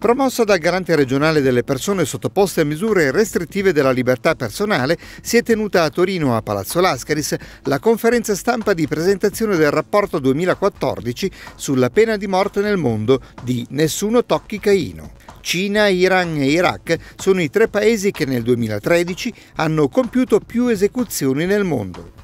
Promossa dal garante regionale delle persone sottoposte a misure restrittive della libertà personale, si è tenuta a Torino, a Palazzo Lascaris, la conferenza stampa di presentazione del rapporto 2014 sulla pena di morte nel mondo di Nessuno tocchi Caino. Cina, Iran e Iraq sono i tre paesi che nel 2013 hanno compiuto più esecuzioni nel mondo.